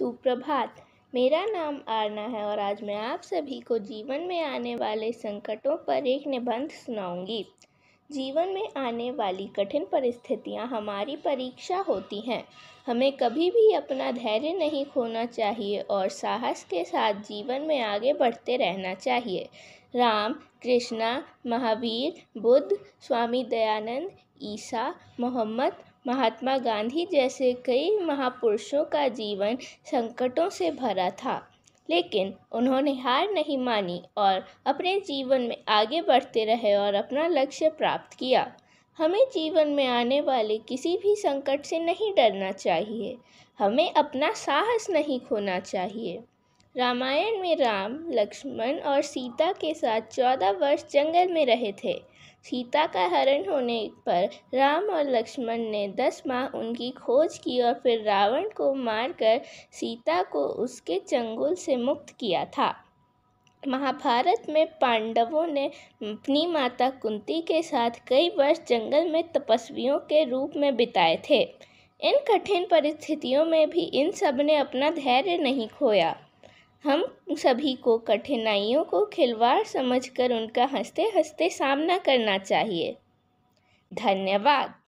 सुप्रभात मेरा नाम आरना है और आज मैं आप सभी को जीवन में आने वाले संकटों पर एक निबंध सुनाऊंगी जीवन में आने वाली कठिन परिस्थितियां हमारी परीक्षा होती हैं हमें कभी भी अपना धैर्य नहीं खोना चाहिए और साहस के साथ जीवन में आगे बढ़ते रहना चाहिए राम कृष्णा महावीर बुद्ध स्वामी दयानंद ईसा मोहम्मद महात्मा गांधी जैसे कई महापुरुषों का जीवन संकटों से भरा था लेकिन उन्होंने हार नहीं मानी और अपने जीवन में आगे बढ़ते रहे और अपना लक्ष्य प्राप्त किया हमें जीवन में आने वाले किसी भी संकट से नहीं डरना चाहिए हमें अपना साहस नहीं खोना चाहिए रामायण में राम लक्ष्मण और सीता के साथ चौदह वर्ष जंगल में रहे थे सीता का हरण होने पर राम और लक्ष्मण ने दस माह उनकी खोज की और फिर रावण को मारकर सीता को उसके चंगुल से मुक्त किया था महाभारत में पांडवों ने अपनी माता कुंती के साथ कई वर्ष जंगल में तपस्वियों के रूप में बिताए थे इन कठिन परिस्थितियों में भी इन सब ने अपना धैर्य नहीं खोया हम सभी को कठिनाइयों को खिलवाड़ समझकर उनका हंसते हंसते सामना करना चाहिए धन्यवाद